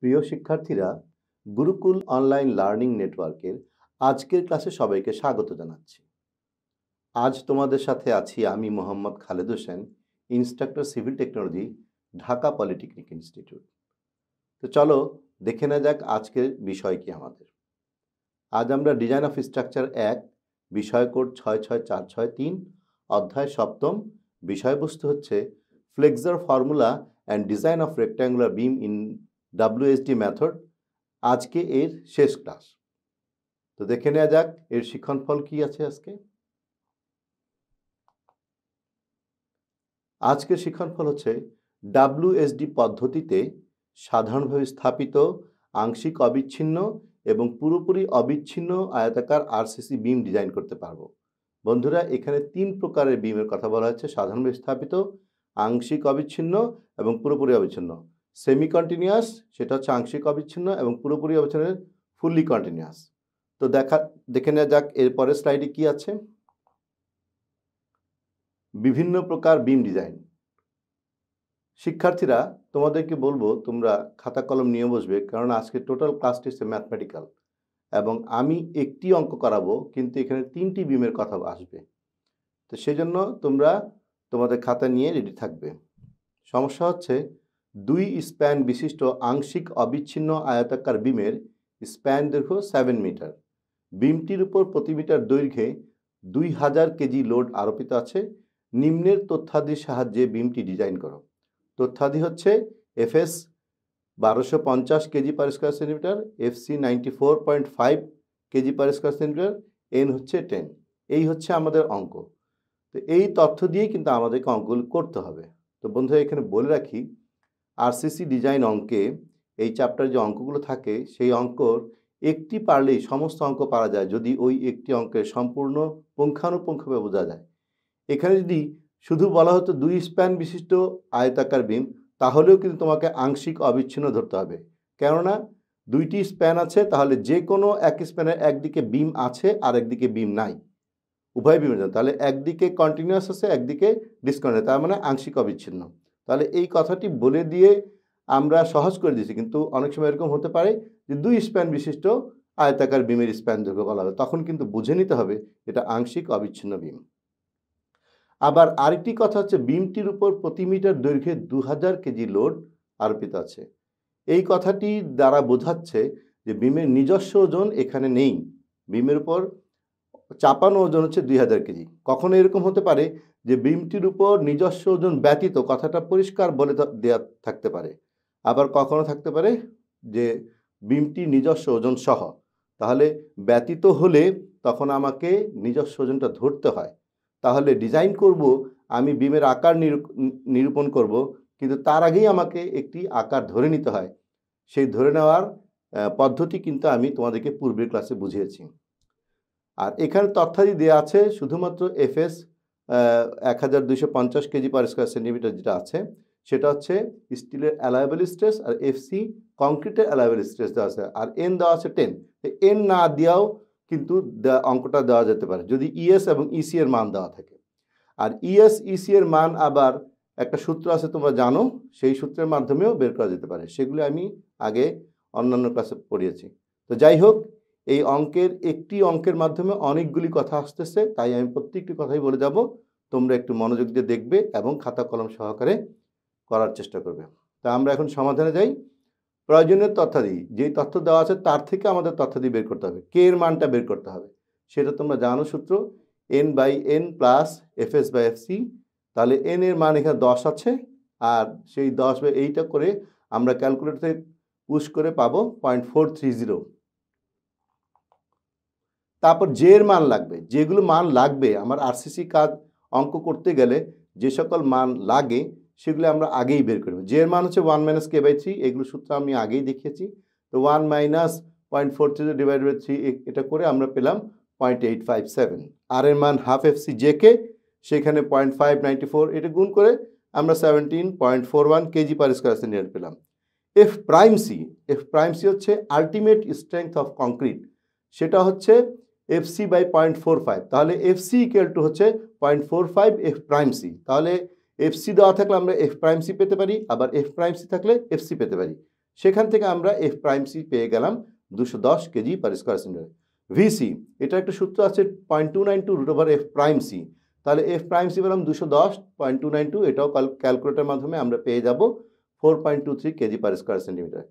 প্রিয় শিক্ষার্থীরা Gurukul online learning নেটওয়ার্কের আজকের ক্লাসে সবাইকে স্বাগত জানাচ্ছি আজ তোমাদের সাথে আছি আমি Mohammad Khaled Hossain instructor civil technology Dhaka polytechnic institute তো চলো দেখে না যাক আজকের বিষয় কি আমাদের আজ আমরা ডিজাইন অফ স্ট্রাকচার এক বিষয় কোড ছয় ছয় চার ছয় তিন অধ্যায় সপ্তম বিষয়বস্তু হচ্ছে flexure formula and design of rectangular beam in WSD method আজকে এর শেষ ক্লাস তো দেখে নেওয়া যাক এর শিক্ষণফল কি আছে আজকে আজকের শিক্ষণফল হচ্ছে ডাব্লিউএসডি পদ্ধতিতে সাধারণভাবে স্থাপিত আংশিক অবিচ্ছিন্ন এবং পুরোপুরি অবিচ্ছিন্ন আয়তাকার আরসিসি বিম ডিজাইন করতে পারবো বন্ধুরা এখানে তিন প্রকারের বিমের কথা বলা হচ্ছে সাধারণভাবে স্থাপিত আংশিক অবিচ্ছিন্ন এবং পুরোপুরি অবিচ্ছিন্ন সেমি কন্টিনিউয়াস সেটা হচ্ছে আংশিক অবিচ্ছিন্ন এবং পুরোপুরি অবিচ্ছিন্ন ফুললি কন্টিনিউয়াস তো দেখা দেখে নেওয়া যাক এরপরের স্লাইডে কি আছে বিভিন্ন প্রকার বিম ডিজাইন শিক্ষার্থীরা তোমাদেরকে বলবো তোমরা খাতা কলম নিয়ে বসবে কারণ আজকে টোটাল ক্লাসটি হচ্ছে ম্যাথমেটিক্যাল এবং আমি একটি অঙ্ক করাবো কিন্তু এখানে তিনটি বিমের কথা আসবে তো সেজন্য তোমরা তোমাদের খাতা নিয়ে রেডি থাকবে সমস্যা হচ্ছে দুই স্প্যান বিশিষ্ট আংশিক অবিচ্ছিন্ন আয়তাকার বিমের স্প্যান দৈর্ঘ্য সেভেন মিটার বিমটির উপর প্রতি মিটার দৈর্ঘ্যে দুই হাজার কেজি লোড আরোপিত আছে নিম্নের তথ্যাদির সাহায্যে বিমটি ডিজাইন করো তথ্যাদি হচ্ছে এফএস বারোশো পঞ্চাশ KG per square centimetre FC ninety four point five KG per square centimetre N হচ্ছে টেন এই হচ্ছে আমাদের অঙ্ক তো এই তথ্য দিয়ে কিন্তু আমাদেরকে অঙ্কগুলো করতে হবে তো বন্ধু এখানে বলে রাখি আরসিসি ডিজাইন অঙ্কে এই চ্যাপ্টার যে অঙ্কগুলো থাকে সেই অঙ্কর একটি পারলেই সমস্ত অঙ্ক পারা যায় যদি ওই একটি অঙ্কের সম্পূর্ণ পুঙ্খানুপুঙ্খভাবে বোঝা যায় এখানে যদি শুধু বলা হতো দুই স্প্যান বিশিষ্ট আয়তাকার বিম তাহলেও কিন্তু তোমাকে আংশিক অবিচ্ছিন্ন ধরতে হবে কেননা দুইটি স্প্যান আছে তাহলে যে কোনো এক স্প্যানের একদিকে বিম আছে আর একদিকে বিম নাই উভয় বিম তাহলে একদিকে কন্টিনিউয়াস আছে একদিকে ডিসকন্টিনিউ তার মানে আংশিক অবিচ্ছিন্ন তাহলে এই কথাটি বলে দিয়ে আমরা সহজ করে দিয়েছি কিন্তু অনেক সময় এরকম হতে পারে যে দুই স্প্যান বিশিষ্ট আয়তাকার বিমের স্প্যান দৈর্ঘ্য বলা হবে তখন কিন্তু বুঝে নিতে হবে এটা আংশিক অবিচ্ছিন্ন বিম আবার আরেকটি কথা হচ্ছে বিমটির উপর প্রতি মিটার দৈর্ঘ্যে দু হাজার কেজি লোড আরোপিত আছে এই কথাটি দ্বারা বোঝাচ্ছে যে বিমের নিজস্ব ওজন এখানে নেই বিমের উপর চাপানো ওজন হচ্ছে দুই হাজার কেজি কখনো এরকম হতে পারে যে বিমটির উপর নিজস্ব ওজন ব্যতীত কথাটা পরিষ্কার বলে দেওয়া থাকতে পারে আবার কখনো থাকতে পারে যে বিমটি নিজস্ব ওজন সহ তাহলে ব্যতীত হলে তখন আমাকে নিজস্ব ওজনটা ধরতে হয় তাহলে ডিজাইন করব আমি বিমের আকার নিরূপণ করব কিন্তু তার আগেই আমাকে একটি আকার ধরে নিতে হয় সেই ধরে নেওয়ার পদ্ধতি কিন্তু আমি তোমাদেরকে পূর্বের ক্লাসে বুঝিয়েছি আর এখানে তথ্যাদি দেওয়া আছে শুধুমাত্র এফএস এক হাজার দুইশো পঞ্চাশ কেজি পার স্কোয়ার সেন্টিমিটার যেটা আছে সেটা হচ্ছে স্টিলের অ্যালাইবেল স্ট্রেস আর এফসি কংক্রিটের অ্যালাইবেল স্ট্রেস দেওয়া আছে আর এন দেওয়া আছে টেন এন না দেওয়াও কিন্তু অঙ্কটা দেওয়া যেতে পারে যদি ইএস e এবং ইসি e এর মান দেওয়া থাকে আর ইএস e ইসি এর মান আবার একটা সূত্র আছে তোমরা জানো সেই সূত্রের মাধ্যমেও বের করা যেতে পারে সেগুলো আমি আগে অন্যান্য ক্লাসে পড়িয়েছি তো যাই হোক এই অঙ্কের একটি অঙ্কের মাধ্যমে অনেকগুলি কথা আসতেছে তাই আমি প্রত্যেকটি কথাই বলে যাব তোমরা একটু মনোযোগ দিয়ে দেখবে এবং খাতা কলম সহকারে করার চেষ্টা করবে তা আমরা এখন সমাধানে যাই প্রয়োজনীয় তথ্যাদি যেই তথ্য দেওয়া আছে তার থেকে আমাদের তথ্যাদি বের করতে হবে কে এর মানটা বের করতে হবে সেটা তোমরা জানো সূত্র N by N plus F S by F C তাহলে এন এর মান এখানে দশ আছে আর সেই দশ বা এইটা করে আমরা ক্যালকুলেটর থেকে পুশ করে পাবো পয়েন্ট ফোর থ্রি জিরো তারপর জে এর মান লাগবে যেগুলো মান লাগবে আমার আরসিসি কাজ অঙ্ক করতে গেলে যে সকল মান লাগে সেগুলো আমরা আগেই বের করবো জে এর মান হচ্ছে one minus K by three এগুলো সূত্র আমি আগেই দেখিয়েছি তো one minus point four three divide by three এটা করে আমরা পেলাম পয়েন্ট এইট ফাইভ সেভেন আর এর মান half F C J K সেখানে পয়েন্ট ফাইভ নাইনটি ফোর এটা গুণ করে আমরা seventeen point four one KG per square centimetre পেলাম F prime C F prime C হচ্ছে আলটিমেট স্ট্রেংথ অফ কংক্রিট সেটা হচ্ছে F C by point four five তাহলে এফ সি ইকুয়াল টু হচ্ছে point four five F prime C তাহলে F C দেওয়া থাকলে আমরা এফ প্রাইম সি পেতে পারি আবার এফ প্রাইম সি থাকলে এফ সি পেতে পারি সেখান থেকে আমরা এফ প্রাইম সি পেয়ে গেলাম দুশো দশ KG per square centimetre VC এটা একটা সূত্র আছে point two nine two root over F prime C তাহলে এফ প্রাইম সি পেলাম দুশো দশ পয়েন্ট টু নাইন টু এটাও ক্যালকুলেটার মাধ্যমে আমরা পেয়ে যাব four point two three KG per square centimetre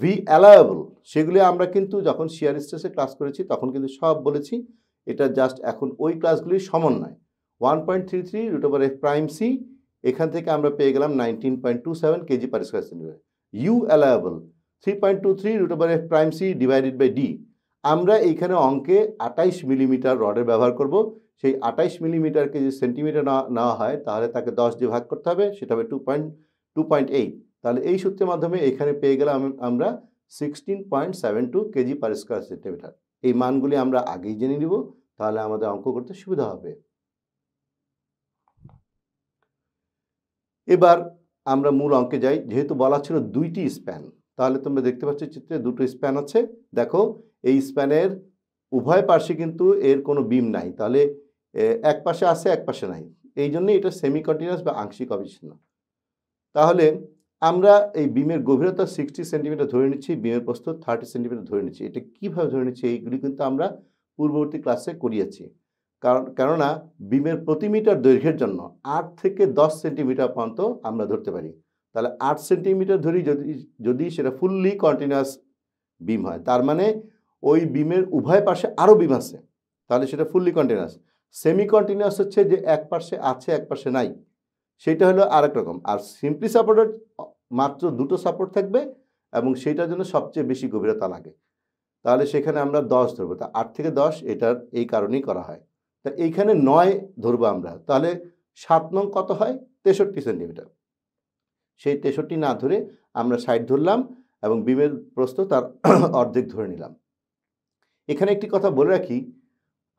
V allowable সেগুলি আমরা কিন্তু যখন শেয়ার স্ট্রেসে ক্লাস করেছি তখন কিন্তু সব বলেছি এটা জাস্ট এখন ওই ক্লাসগুলির সমন্বয় one point three three root over F prime C এখান থেকে আমরা পেয়ে গেলাম nineteen point two seven KG per square centimetre U allowable three point two three root over F prime C divided by D আমরা এইখানে অঙ্কে আটাইশ millimetre রডের ব্যবহার করব সেই আটাইশ মিলিমিটারকে যে সেন্টিমিটার নেওয়া হয় তাহলে তাকে দশ দিয়ে ভাগ করতে হবে সেটা হবে two point two point eight তাহলে এই সূত্রের মাধ্যমে এখানে পেয়ে গেলাম আমরা sixteen point seven two KG per square centimetre এই মানগুলি আমরা আগেই জেনে নিব তাহলে আমাদের অঙ্ক করতে সুবিধা হবে এবার আমরা মূল অঙ্কে যাই যেহেতু বলা ছিল দুইটি স্প্যান তাহলে তোমরা দেখতে পাচ্ছ চিত্রে দুটো স্প্যান আছে দেখো এই স্প্যানের উভয় পার্শ্বে কিন্তু এর কোনো বিম নাই তাহলে এক পাশে আছে এক পাশে নাই এই জন্যই এটা সেমি কন্টিনিউস বা আংশিক অবিচ্ছিন্ন তাহলে আমরা এই বিমের গভীরতা সিক্সটি সেন্টিমিটার ধরে নিচ্ছি বিমের প্রস্থ থার্টি সেন্টিমিটার ধরে নিচ্ছি এটা কীভাবে ধরে নিচ্ছি এইগুলি কিন্তু আমরা পূর্ববর্তী ক্লাসে করিয়েছি কারণ কেননা বিমের প্রতি মিটার দৈর্ঘ্যের জন্য আট থেকে দশ সেন্টিমিটার পর্যন্ত আমরা ধরতে পারি তাহলে আট সেন্টিমিটার ধরি যদি যদি সেটা ফুললি কন্টিনিউয়াস বিম হয় তার মানে ওই বিমের উভয় পাশে আরও বিম আছে তাহলে সেটা ফুললি কন্টিনিউয়াস সেমি কন্টিনিউয়াস হচ্ছে যে এক পাশে আছে এক পাশে নাই সেটা হলো আরেক রকম আর সিম্পলি সাপোর্টেড মাত্র দুটো সাপোর্ট থাকবে এবং সেইটার জন্য সবচেয়ে বেশি গভীরতা লাগে তাহলে সেখানে আমরা দশ ধরবো তা আট থেকে দশ এটার এই কারণেই করা হয় তা এইখানে নয় ধরবো আমরা তাহলে সাত নং কত হয় তেষট্টি সেন্টিমিটার সেই তেষট্টি না ধরে আমরা সাইড ধরলাম এবং বিমের প্রস্থ তার অর্ধেক ধরে নিলাম এখানে একটি কথা বলে রাখি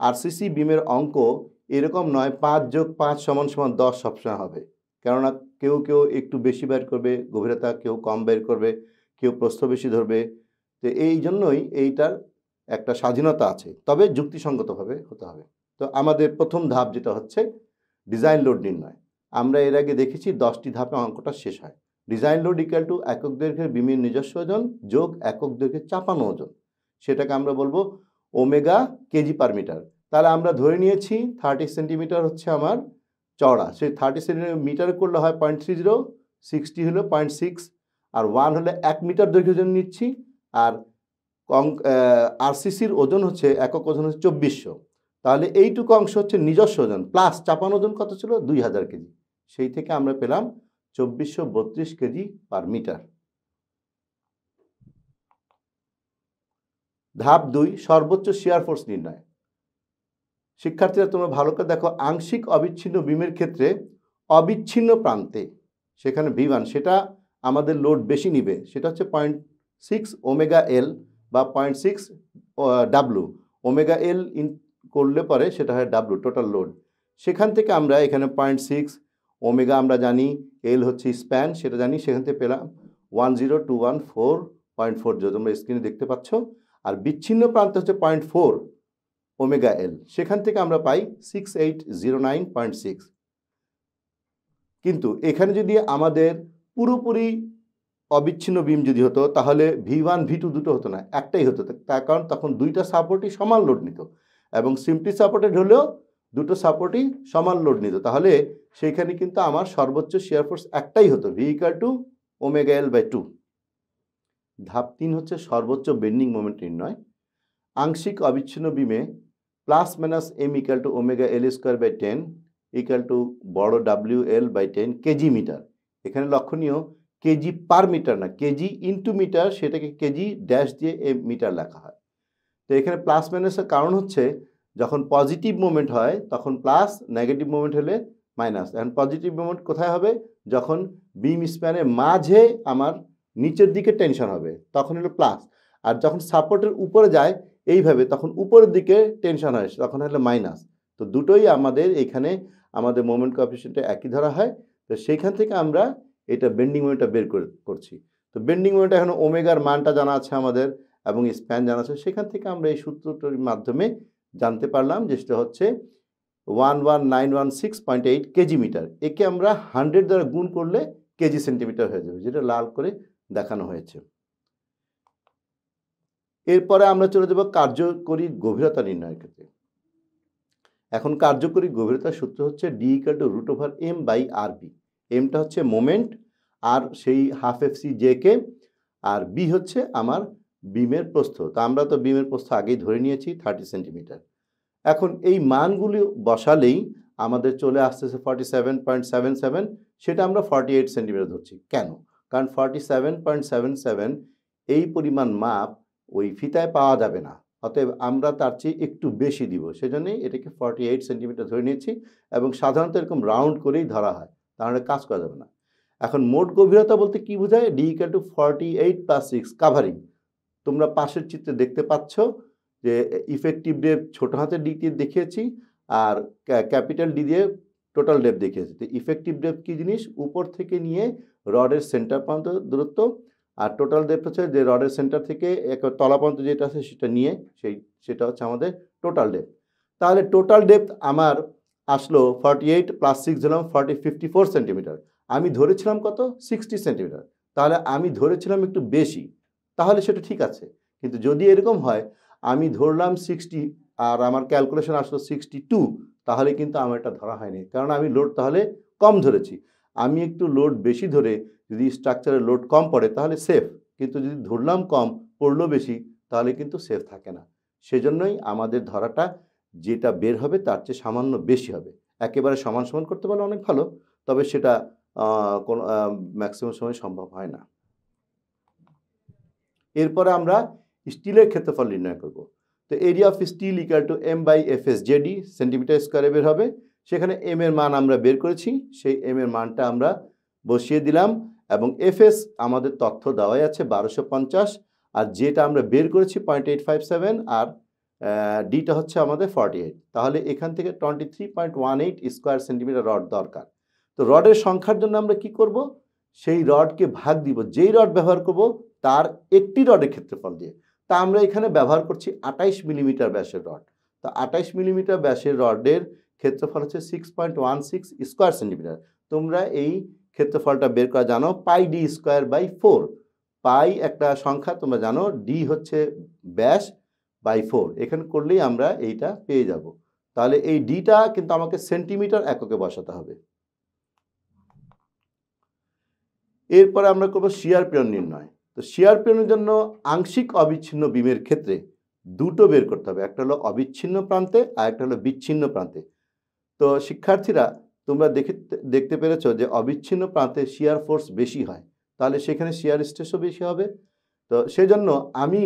আরসিসি বিমের অঙ্ক এরকম নয় পাঁচ যোগ পাঁচ সমান সমান দশ সবসময় হবে কেননা কেউ কেউ একটু বেশি বের করবে গভীরতা কেউ কম বের করবে কেউ প্রস্থ বেশি ধরবে তো এই জন্যই এইটার একটা স্বাধীনতা আছে তবে যুক্তিসঙ্গতভাবে হতে হবে তো আমাদের প্রথম ধাপ যেটা হচ্ছে ডিজাইন লোড নির্ণয় আমরা এর আগে দেখেছি দশটি ধাপে অঙ্কটা শেষ হয় ডিজাইন লোড ইকাল টু একক দৈর্ঘ্যের বিমের নিজস্ব ওজন যোগ একক দৈর্ঘ্যের চাপানো ওজন সেটাকে আমরা বলবো ওমেগা কেজি পার মিটার তাহলে আমরা ধরে নিয়েছি থার্টি সেন্টিমিটার হচ্ছে আমার চওড়া সেই থার্টি সেন্টিমিটার করলে হয় পয়েন্ট থ্রি জিরো সিক্সটি হলো পয়েন্ট সিক্স আর ওয়ান হলে এক মিটার দৈর্ঘ্য ওজন নিচ্ছি আর আরসিসির ওজন হচ্ছে একক ওজন হচ্ছে চব্বিশশো তাহলে এইটুকু অংশ হচ্ছে নিজস্ব ওজন প্লাস চাপান ওজন কত ছিল দুই হাজার কেজি সেই থেকে আমরা পেলাম চব্বিশশো বত্রিশ কেজি পার মিটার ধাপ দুই সর্বোচ্চ শিয়ার ফোর্স নির্ণয় শিক্ষার্থীরা তোমরা ভালো করে দেখো আংশিক অবিচ্ছিন্ন বিমের ক্ষেত্রে অবিচ্ছিন্ন প্রান্তে সেখানে বিমান সেটা আমাদের লোড বেশি নিবে সেটা হচ্ছে পয়েন্ট সিক্স ওমেগা এল বা point six W omega L in করলে পরে সেটা হয় ডাব্লু টোটাল লোড সেখান থেকে আমরা এখানে পয়েন্ট সিক্স ওমেগা আমরা জানি এল হচ্ছে স্প্যান সেটা জানি সেখান থেকে পেলাম one zero two one four point four zero তোমরা স্ক্রিনে দেখতে পাচ্ছ আর বিচ্ছিন্ন প্রান্ত হচ্ছে পয়েন্ট ফোর ওমেগা এল সেখান থেকে আমরা পাই six eight zero nine point six কিন্তু এখানে যদি আমাদের পুরোপুরি অবিচ্ছিন্ন বিম যদি হতো তাহলে ভি ওয়ান ভি টু দুটো হতো না একটাই হতো তার কারণ তখন দুইটা সাপোর্টই সমান লোড নিত এবং সিমটি সাপোর্টেড হলেও দুটো সাপোর্টই সমান লোড নিত তাহলে সেইখানে কিন্তু আমার সর্বোচ্চ শেয়ার ফোর্স একটাই হতো V equal to omega L by two ধাপ তিন হচ্ছে সর্বোচ্চ বেন্ডিং মোমেন্ট নির্ণয় আংশিক অবিচ্ছিন্ন বিমে plus minus M equal to omega L square by ten equal to বড় W L by ten KG metre এখানে লক্ষণীয় কেজি পার মিটার না কেজি ইন্টু মিটার সেটাকে কেজি ড্যাশ দিয়ে এ মিটার লেখা হয় তো এখানে প্লাস মাইনাসের কারণ হচ্ছে যখন পজিটিভ মোমেন্ট হয় তখন প্লাস নেগেটিভ মোমেন্ট হলে মাইনাস এখন পজিটিভ মোমেন্ট কোথায় হবে যখন বিম স্প্যানের মাঝে আমার নিচের দিকে টেনশন হবে তখন হলো প্লাস আর যখন সাপোর্টের উপরে যায় এইভাবে তখন উপরের দিকে টেনশন হয় তখন হলো মাইনাস তো দুটোই আমাদের এখানে আমাদের মোমেন্ট কফিসিয়েন্টটা একই ধরা হয় তো সেইখান থেকে আমরা এটা বেন্ডিং মোমেন্টটা বের করছি তো বেন্ডিং মোমেন্ট এখন ওমেগার মানটা জানা আছে আমাদের এবং স্প্যান জানা আছে সেখান থেকে আমরা এই সূত্রটির মাধ্যমে জানতে পারলাম যে সেটা হচ্ছে one one nine one six point eight KG metre একে আমরা হান্ড্রেড দ্বারা গুণ করলে কেজি সেন্টিমিটার হয়ে যাবে যেটা লাল করে দেখানো হয়েছে এরপরে আমরা চলে যাব কার্যকরী গভীরতা নির্ণয়ের ক্ষেত্রে এখন কার্যকরী গভীরতার সূত্র হচ্ছে D equal to root over M by R B এমটা হচ্ছে মোমেন্ট আর সেই half F C J K R B হচ্ছে আমার বিমের প্রস্থ তা আমরা তো বিমের প্রস্থ আগেই ধরে নিয়েছি থার্টি সেন্টিমিটার এখন এই মানগুলি বসালেই আমাদের চলে আসতেছে forty seven point seven seven সেটা আমরা ফর্টি এইট সেন্টিমিটার ধরছি কেন কারণ forty seven point seven seven এই পরিমাণ মাপ ওই ফিতায় পাওয়া যাবে না অতএব আমরা তার চেয়ে একটু বেশি দিব সেজন্যই এটাকে ফর্টি এইট সেন্টিমিটার ধরে নিয়েছি এবং সাধারণত এরকম রাউন্ড করেই ধরা হয় তাহলে কাজ করা যাবে না এখন মোট গভীরতা বলতে কি বোঝায় D equal to forty eight plus six covering তোমরা পাশের চিত্রে দেখতে পাচ্ছ যে ইফেক্টিভ ডেপ ছোট হাতের ডি দিয়ে দেখিয়েছি আর ক্যাপিটাল ডি দিয়ে টোটাল ডেপ দেখিয়েছি তো ইফেক্টিভ ডেপ কী জিনিস উপর থেকে নিয়ে রডের সেন্টার পর্যন্ত দূরত্ব আর টোটাল ডেপথ হচ্ছে যে রডের সেন্টার থেকে এক তলাপন্ত যেটা আছে সেটা নিয়ে সেই সেটা হচ্ছে আমাদের টোটাল ডেপথ তাহলে টোটাল ডেপথ আমার আসলো ফর্টি এইট প্লাস সিক্স ধরলাম ফর্টি ফিফটি ফোর সেন্টিমিটার আমি ধরেছিলাম কত সিক্সটি সেন্টিমিটার তাহলে আমি ধরেছিলাম একটু বেশি তাহলে সেটা ঠিক আছে কিন্তু যদি এরকম হয় আমি ধরলাম সিক্সটি আর আমার ক্যালকুলেশন আসলো সিক্সটি টু তাহলে কিন্তু আমার এটা ধরা হয়নি কারণ আমি লোড তাহলে কম ধরেছি আমি একটু লোড বেশি ধরে যদি স্ট্রাকচারের লোড কম পড়ে তাহলে সেফ কিন্তু যদি ধরলাম কম পড়লো বেশি তাহলে কিন্তু সেফ থাকে না সেজন্যই আমাদের ধরাটা যেটা বের হবে তার চেয়ে সামান্য বেশি হবে একেবারে সমান সমান করতে পারলে অনেক ভালো তবে সেটা কোনো ম্যাক্সিমাম সময় সম্ভব হয় না এরপরে আমরা স্টিলের ক্ষেত্রফল নির্ণয় করব তো area of steel equal to M by F S JD centimetre স্কোয়ারে বের হবে সেখানে এম এর মান আমরা বের করেছি সেই এম এর মানটা আমরা বসিয়ে দিলাম এবং এফএস আমাদের তথ্য দেওয়াই আছে বারোশো পঞ্চাশ আর যেটা আমরা বের করেছি পয়েন্ট এইট ফাইভ সেভেন আর ডিটা হচ্ছে আমাদের ফর্টি এইট তাহলে এখান থেকে twenty three point one eight square centimetre rod দরকার তো রডের সংখ্যার জন্য আমরা কি করব সেই রডকে ভাগ দিব যেই রড ব্যবহার করব তার একটি রডের ক্ষেত্রফল দিয়ে তা আমরা এখানে ব্যবহার করছি আটাইশ মিলিমিটার ব্যাসের রড তো আটাইশ মিলিমিটার ব্যাসের রডের ক্ষেত্রফল হচ্ছে six point one six square centimetre তোমরা এই ক্ষেত্রফলটা বের করা জানো pi D square by four pi একটা সংখ্যা তোমরা জানো ডি হচ্ছে ব্যাস বাই ফোর এখানে করলেই আমরা এইটা পেয়ে যাব তাহলে এই ডিটা কিন্তু আমাকে সেন্টিমিটার এককে বসাতে হবে এরপরে আমরা করবো শিয়ার প্রেরণ নির্ণয় তো শিয়ার প্রেরণের জন্য আংশিক অবিচ্ছিন্ন বিমের ক্ষেত্রে দুটো বের করতে হবে একটা হলো অবিচ্ছিন্ন প্রান্তে আর একটা হলো বিচ্ছিন্ন প্রান্তে তো শিক্ষার্থীরা তোমরা দেখে দেখতে পেরেছ যে অবিচ্ছিন্ন প্রান্তে শিয়ার ফোর্স বেশি হয় তাহলে সেখানে শিয়ার স্ট্রেসও বেশি হবে তো সেজন্য আমি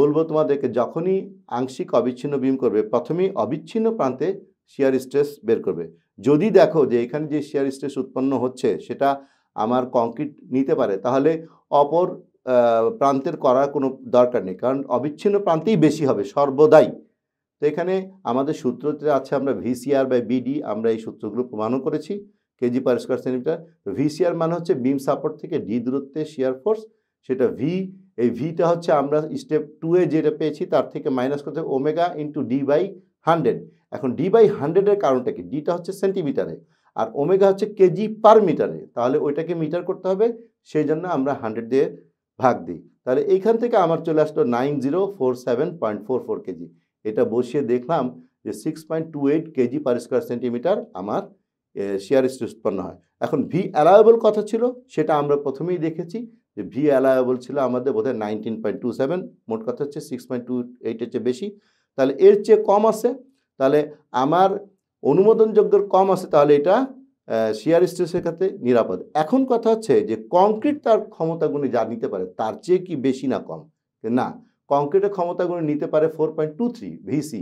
বলবো তোমাদেরকে যখনই আংশিক অবিচ্ছিন্ন বিম করবে প্রথমেই অবিচ্ছিন্ন প্রান্তে শিয়ার স্ট্রেস বের করবে যদি দেখো যে এখানে যে শিয়ার স্ট্রেস উৎপন্ন হচ্ছে সেটা আমার কংক্রিট নিতে পারে তাহলে অপর প্রান্তের করার কোনো দরকার নেই কারণ অবিচ্ছিন্ন প্রান্তেই বেশি হবে সর্বদাই তো এখানে আমাদের সূত্রটা আছে আমরা ভিসিআর বাই বিডি আমরা এই সূত্রগুলো প্রমাণও করেছি KG per square centimetre VCR মানে হচ্ছে বিম সাপোর্ট থেকে ডি দূরত্বে শিয়ার ফোর্স সেটা ভি এই ভিটা হচ্ছে আমরা স্টেপ টু এ যেটা পেয়েছি তার থেকে মাইনাস করতে omega into D by hundred এখন ডি বাই হান্ড্রেডের কারণটা কি ডিটা হচ্ছে সেন্টিমিটারে আর ওমেগা হচ্ছে কেজি পার মিটারে তাহলে ওইটাকে মিটার করতে হবে সেই জন্য আমরা হান্ড্রেড দিয়ে ভাগ দিই তাহলে এইখান থেকে আমার চলে আসলো nine zero four seven point four four KG এটা বসিয়ে দেখলাম যে six point two eight KG per square centimetre আমার শেয়ার স্ট্রেস উৎপন্ন হয় এখন ভি অ্যালায়েবল কথা ছিল সেটা আমরা প্রথমেই দেখেছি যে ভি অ্যালায়েবল ছিল আমাদের বোধ হয় নাইনটিন পয়েন্ট টু সেভেন মোট কথা হচ্ছে সিক্স পয়েন্ট টু এইটের চেয়ে বেশি তাহলে এর চেয়ে কম আছে তাহলে আমার অনুমোদনযোগ্য কম আছে তাহলে এটা শেয়ার স্ট্রেসের ক্ষেত্রে নিরাপদ এখন কথা হচ্ছে যে কংক্রিট তার ক্ষমতাগুলি যা নিতে পারে তার চেয়ে কি বেশি না কম না কংক্রিটের ক্ষমতাগুলো নিতে পারে four point two three VC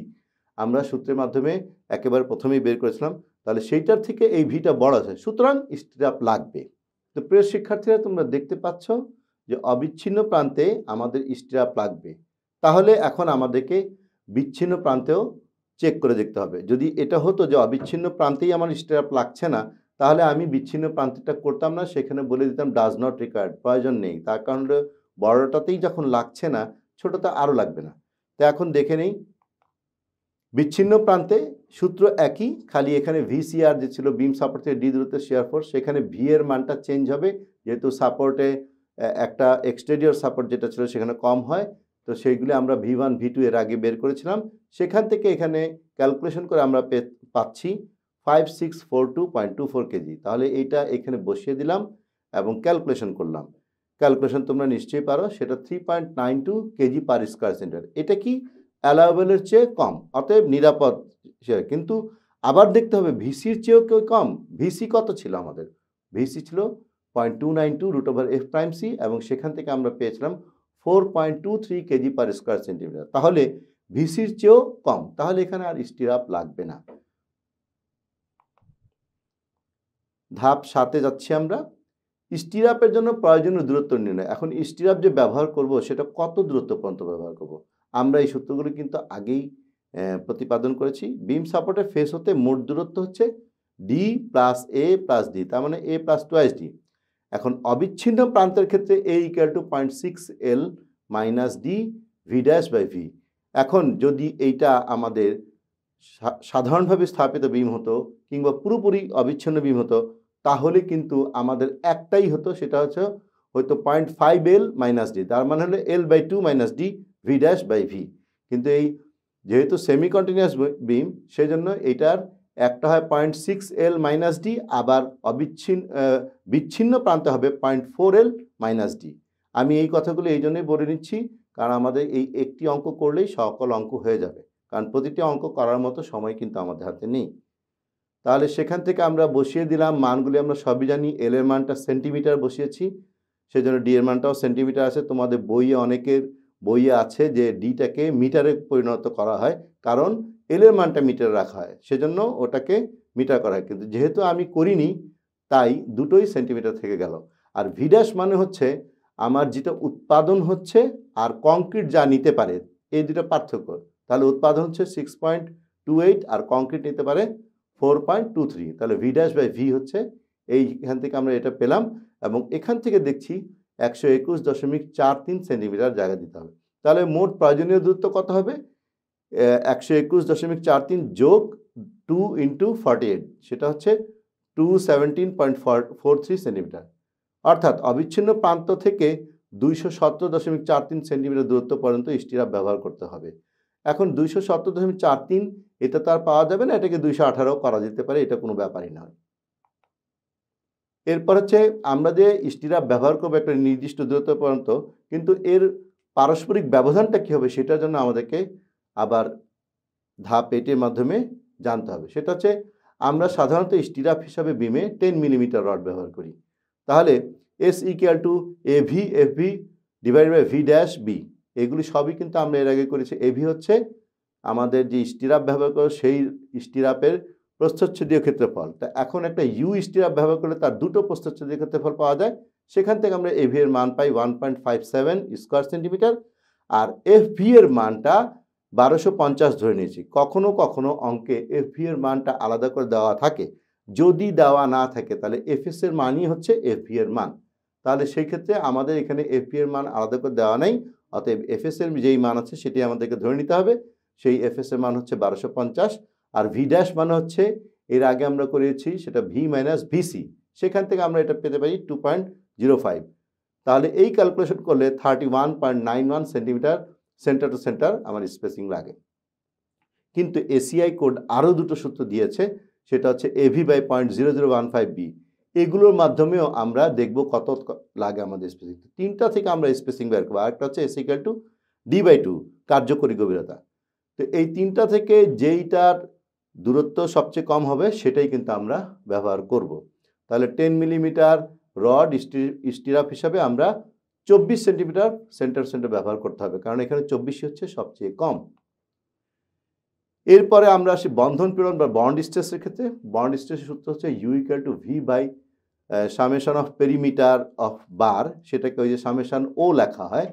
আমরা সূত্রের মাধ্যমে একেবারে প্রথমেই বের করেছিলাম তাহলে সেইটার থেকে এই ভিটা বড় আছে সুতরাং স্টিরাপ লাগবে তো প্রিয় শিক্ষার্থীরা তোমরা দেখতে পাচ্ছ যে অবিচ্ছিন্ন প্রান্তে আমাদের স্টিরাপ লাগবে তাহলে এখন আমাদেরকে বিচ্ছিন্ন প্রান্তেও চেক করে দেখতে হবে যদি এটা হতো যে অবিচ্ছিন্ন প্রান্তেই আমার স্টিরাপ লাগছে না তাহলে আমি বিচ্ছিন্ন প্রান্তটা করতাম না সেখানে বলে দিতাম ডাজ নট রিকার্ড প্রয়োজন নেই তার কারণে বড়টাতেই যখন লাগছে না ছোটটা আরও লাগবে না তো এখন দেখে নেই বিচ্ছিন্ন প্রান্তে সূত্র একই খালি এখানে ভিসিআর যে ছিল বিম সাপোর্ট থেকে ডি দূরত্বের শেয়ার ফোর্স সেখানে ভি এর মানটা চেঞ্জ হবে যেহেতু সাপোর্টে একটা এক্সটেরিয়র সাপোর্ট যেটা ছিল সেখানে কম হয় তো সেইগুলি আমরা ভি ওয়ান ভি টু এর আগে বের করেছিলাম সেখান থেকে এখানে ক্যালকুলেশন করে আমরা পে পাচ্ছি five six four two point two four KG তাহলে এইটা এখানে বসিয়ে দিলাম এবং ক্যালকুলেশন করলাম ক্যালকুলেশন তোমরা নিশ্চয়ই পারো সেটা three point nine two KG per square centre এটা কি অ্যালাওয়েবলের চেয়ে কম অতএব নিরাপদ কিন্তু আবার দেখতে হবে ভিসির চেয়েও কেউ কম ভিসি কত ছিল আমাদের ভিসি ছিল point two nine two root over F prime C এবং সেখান থেকে আমরা পেয়েছিলাম four point two three KG per square centimetre তাহলে ভিসির চেয়েও কম তাহলে এখানে আর স্টিরাপ লাগবে না ধাপ সাতে যাচ্ছি আমরা স্টিরাপের জন্য প্রয়োজনীয় দূরত্ব নির্ণয় এখন স্টিরাপ যে ব্যবহার করব সেটা কত দূরত্ব পর্যন্ত ব্যবহার করব। আমরা এই সূত্রগুলি কিন্তু আগেই প্রতিপাদন করেছি বিম সাপোর্টে ফেস হতে মোট দূরত্ব হচ্ছে D plus A plus D তার মানে এ প্লাস টুয়াইস ডি এখন অবিচ্ছিন্ন প্রান্তের ক্ষেত্রে A equal to point six L minus D V dash by V এখন যদি এইটা আমাদের সাধারণভাবে স্থাপিত বিম হতো কিংবা পুরোপুরি অবিচ্ছিন্ন বিম হতো তাহলে কিন্তু আমাদের একটাই হতো সেটা হচ্ছে হয়তো point five L minus D তার মানে হলো L by two minus D V dash by V কিন্তু এই যেহেতু সেমি কন্টিনিউয়াস বিম সেই জন্য এটার একটা হয় point six L minus D আবার অবিচ্ছিন্ন বিচ্ছিন্ন প্রান্তে হবে point four L minus D আমি এই কথাগুলো এই জন্যই বলে নিচ্ছি কারণ আমাদের এই একটি অঙ্ক করলেই সকল অঙ্ক হয়ে যাবে কারণ প্রতিটি অঙ্ক করার মতো সময় কিন্তু আমাদের হাতে নেই তাহলে সেখান থেকে আমরা বসিয়ে দিলাম মানগুলি আমরা সবই জানি এল এর মানটা সেন্টিমিটার বসিয়েছি সেই জন্য ডি এর মানটাও সেন্টিমিটার আছে তোমাদের বইয়ে অনেকের বইয়ে আছে যে ডিটাকে মিটারে পরিণত করা হয় কারণ এল এর মানটা মিটার রাখা হয় সেজন্য ওটাকে মিটার করা হয় কিন্তু যেহেতু আমি করিনি তাই দুটোই সেন্টিমিটার থেকে গেল আর ভিডাস মানে হচ্ছে আমার যেটা উৎপাদন হচ্ছে আর কংক্রিট যা নিতে পারে এই দুটো পার্থক্য তাহলে উৎপাদন হচ্ছে সিক্স পয়েন্ট টু এইট আর কংক্রিট নিতে পারে ফোর পয়েন্ট টু থ্রি তাহলে ভি ড্যাশ বাই ভি হচ্ছে এইখান থেকে আমরা এটা পেলাম এবং এখান থেকে দেখছি একশো একুশ দশমিক চার তিন সেন্টিমিটার জায়গা দিতে হবে তাহলে মোট প্রয়োজনীয় দূরত্ব কত হবে একশো একুশ দশমিক চার তিন যোগ টু ইন্টু ফর্টি এইট সেটা হচ্ছে two seventeen point four three centimetre অর্থাৎ অবিচ্ছিন্ন প্রান্ত থেকে দুইশো সতেরো দশমিক চার তিন সেন্টিমিটার দূরত্ব পর্যন্ত স্টিরাপ ব্যবহার করতে হবে এখন দুইশো সত্তর দশমিক চার তিন এটা তো আর পাওয়া যাবে না এটাকে দুইশো আঠারো করা যেতে পারে এটা কোনো ব্যাপারই নয় এরপর হচ্ছে আমরা যে স্টিরাপ ব্যবহার করবো একটা নির্দিষ্ট দূরত্ব পর্যন্ত কিন্তু এর পারস্পরিক ব্যবধানটা কী হবে সেটার জন্য আমাদেরকে আবার ধাপ এটির মাধ্যমে জানতে হবে সেটা হচ্ছে আমরা সাধারণত স্টিরাপ হিসাবে বিমে টেন মিলিমিটার রড ব্যবহার করি তাহলে S equal to A V F V divide by V dash B এগুলি সবই কিন্তু আমরা এর আগে করেছি এভি হচ্ছে আমাদের যে স্টিরাপ ব্যবহার করে সেই স্টিরাপের প্রস্তচ্ছদীয় ক্ষেত্রফল তা এখন একটা ইউ স্টিরাপ ব্যবহার করলে তার দুটো প্রস্তচ্ছদীয় ক্ষেত্রফল পাওয়া যায় সেখান থেকে আমরা এভি এর মান পাই one point five seven square centimetre আর এফ এর মানটা বারোশো পঞ্চাশ ধরে নিয়েছি কখনো কখনো অঙ্কে এফ এর মানটা আলাদা করে দেওয়া থাকে যদি দেওয়া না থাকে তাহলে এফ এর মানই হচ্ছে এফ এর মান তাহলে সেই ক্ষেত্রে আমাদের এখানে এফ এর মান আলাদা করে দেওয়া নেই অতএব এফএসের যেই মান আছে সেটি আমাদেরকে ধরে নিতে হবে সেই এফএসের মান হচ্ছে বারোশো পঞ্চাশ আর ভি ড্যাশ মানে হচ্ছে এর আগে আমরা করেছি সেটা ভি মাইনাস ভিসি সেখান থেকে আমরা এটা পেতে পারি টু পয়েন্ট জিরো ফাইভ তাহলে এই ক্যালকুলেশন করলে thirty one point nine one centimetre centre to centre আমার স্পেসিং লাগে কিন্তু এসিআই কোড আরও দুটো সূত্র দিয়েছে সেটা হচ্ছে AV by point zero zero one five B এগুলোর মাধ্যমেও আমরা দেখব কত লাগে আমাদের স্পেসিং তিনটা থেকে আমরা স্পেসিং বের করবো আরেকটা হচ্ছে S equal to D by two কার্যকরী গভীরতা তো এই তিনটা থেকে যেইটার দূরত্ব সবচেয়ে কম হবে সেটাই কিন্তু আমরা ব্যবহার করব। তাহলে টেন মিলিমিটার রড স্টিরাপ হিসাবে আমরা চব্বিশ সেন্টিমিটার সেন্টার সেন্টার ব্যবহার করতে হবে কারণ এখানে চব্বিশ হচ্ছে সবচেয়ে কম এরপরে আমরা আসি বন্ধন পীড়ন বা বন্ড স্ট্রেসের ক্ষেত্রে বন্ড স্ট্রেসের সূত্র হচ্ছে U equal to V by summation of perimeter of bar সেটাকে ওই যে সামেশান ও লেখা হয়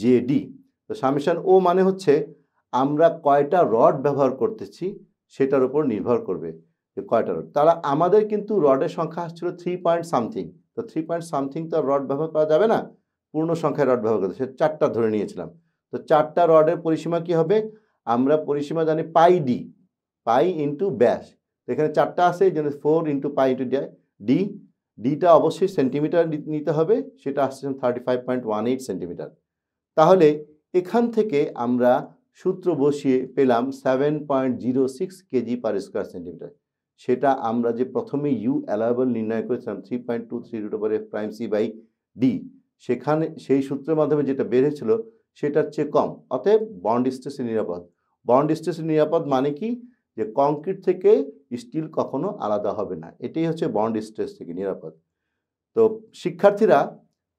জে ডি তো সামেশান ও মানে হচ্ছে আমরা কয়টা রড ব্যবহার করতেছি সেটার উপর নির্ভর করবে যে কয়টা রড তারা আমাদের কিন্তু রডের সংখ্যা আসছিল থ্রি পয়েন্ট সামথিং তো থ্রি পয়েন্ট সামথিং তো রড ব্যবহার করা যাবে না পূর্ণ সংখ্যায় রড ব্যবহার করতে সে চারটা ধরে নিয়েছিলাম তো চারটা রডের পরিসীমা কি হবে আমরা পরিসীমা জানি পাই ডি পাই ইন্টু ব্যাস এখানে চারটা আছে এই জন্য four into pi into D ডিটা অবশ্যই সেন্টিমিটার নিতে হবে সেটা আসছে thirty five point one eight centimetre তাহলে এখান থেকে আমরা সূত্র বসিয়ে পেলাম seven point zero six KG per square centimetre সেটা আমরা যে প্রথমে ইউ অ্যালাবল নির্ণয় করেছিলাম three point two three root over F prime C by D সেখানে সেই সূত্রের মাধ্যমে যেটা বেড়েছিল সেটার চেয়ে কম অতএব বন্ড স্টেশন নিরাপদ বন্ড স্টেশন নিরাপদ মানে কি যে কংক্রিট থেকে স্টিল কখনো আলাদা হবে না এটাই হচ্ছে বন্ড স্ট্রেস থেকে নিরাপদ তো শিক্ষার্থীরা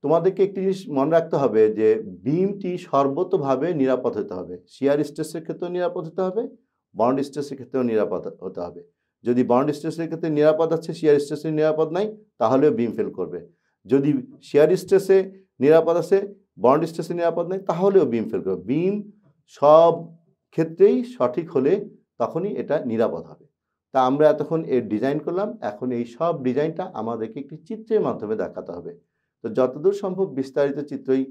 তোমাদেরকে একটি জিনিস মনে রাখতে হবে যে বিমটি সর্বতভাবে নিরাপদ হতে হবে শিয়ার স্ট্রেসের ক্ষেত্রেও নিরাপদ হতে হবে বন্ড স্ট্রেসের ক্ষেত্রেও নিরাপদ হতে হবে যদি বন্ড স্ট্রেসের ক্ষেত্রে নিরাপদ আছে শিয়ার স্ট্রেসে নিরাপদ নাই তাহলেও বিম ফেল করবে যদি শিয়ার স্ট্রেসে নিরাপদ আছে বন্ড স্ট্রেসে নিরাপদ নেই তাহলেও বিম ফেল করবে বিম সব ক্ষেত্রেই সঠিক হলে তখনই এটা নিরাপদ হবে তা আমরা এতক্ষণ এর ডিজাইন করলাম এখন এই সব ডিজাইনটা আমাদেরকে একটি চিত্রের মাধ্যমে দেখাতে হবে তো যতদূর সম্ভব বিস্তারিত চিত্রই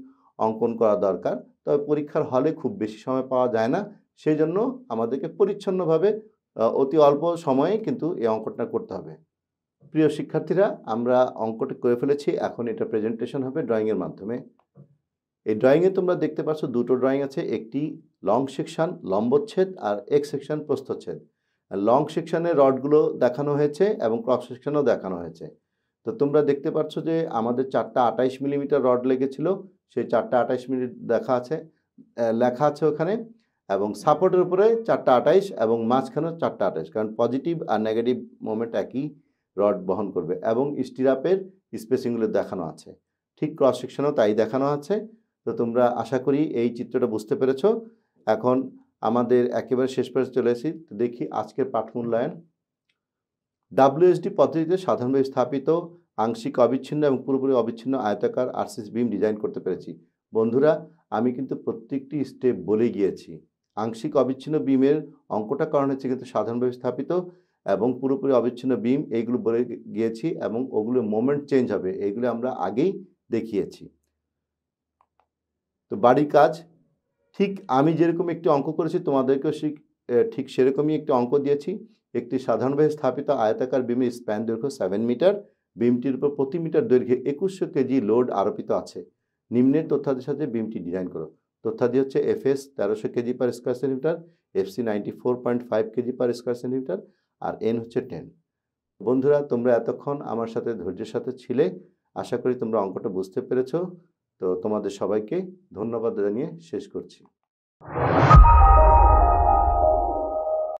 অঙ্কন করা দরকার তবে পরীক্ষার হলে খুব বেশি সময় পাওয়া যায় না সেই জন্য আমাদেরকে পরিচ্ছন্নভাবে অতি অল্প সময়ে কিন্তু এই অঙ্কটা করতে হবে প্রিয় শিক্ষার্থীরা আমরা অঙ্কটা করে ফেলেছি এখন এটা প্রেজেন্টেশন হবে ড্রয়িংয়ের মাধ্যমে এই ড্রয়িংয়ে তোমরা দেখতে পাচ্ছ দুটো ড্রয়িং আছে একটি লং সেকশন লম্বচ্ছেদ আর এক সেকশন প্রস্থচ্ছেদ লং সেকশানে রডগুলো দেখানো হয়েছে এবং ক্রপ সেকশনও দেখানো হয়েছে তো তোমরা দেখতে পাচ্ছ যে আমাদের চারটা আটাইশ মিলিমিটার রড লেগেছিল সেই চারটা আটাইশ মিনিট দেখা আছে লেখা আছে ওখানে এবং সাপোর্টের উপরে চারটা আটাইশ এবং মাঝখানেও চারটা আটাইশ কারণ পজিটিভ আর নেগেটিভ মোমেন্ট একই রড বহন করবে এবং স্টিরাপের স্পেসিংগুলো দেখানো আছে ঠিক ক্রস সেকশনও তাই দেখানো আছে তো তোমরা আশা করি এই চিত্রটা বুঝতে পেরেছ এখন আমাদের একেবারে শেষ পর্যন্ত চলে এসেছি দেখি আজকের পাঠ মূল্যায়ন ডাব্লিউএসডি পদ্ধতিতে সাধারণভাবে স্থাপিত আংশিক অবিচ্ছিন্ন এবং পুরোপুরি অবিচ্ছিন্ন আয়তাকার আরসিস বিম ডিজাইন করতে পেরেছি বন্ধুরা আমি কিন্তু প্রত্যেকটি স্টেপ বলে গিয়েছি আংশিক অবিচ্ছিন্ন বিমের অঙ্কটা কারণ হচ্ছে কিন্তু সাধারণভাবে স্থাপিত এবং পুরোপুরি অবিচ্ছিন্ন বিম এইগুলো বলে গিয়েছি এবং ওগুলো মোমেন্ট চেঞ্জ হবে এইগুলো আমরা আগেই দেখিয়েছি তো বাড়ির কাজ ঠিক আমি যেরকম একটি অঙ্ক করেছি তোমাদেরকেও ঠিক সেরকমই একটি অঙ্ক দিয়েছি একটি সাধারণভাবে স্থাপিত আয়তাকার বিমের স্প্যান দৈর্ঘ্য সেভেন মিটার বিমটির উপর প্রতি মিটার দৈর্ঘ্যে একুশশো কেজি লোড আরোপিত আছে নিম্নের তথ্যাদির সাথে বিমটি ডিজাইন করো তথ্যাদি হচ্ছে এফ এস তেরোশো KG per square centimetre C ninety four point five KG per square centimetre আর এন হচ্ছে টেন বন্ধুরা তোমরা এতক্ষণ আমার সাথে ধৈর্যের সাথে ছিলে আশা করি তোমরা অঙ্কটা বুঝতে পেরেছো তো তোমাদের সবাইকে ধন্যবাদ জানিয়ে শেষ করছি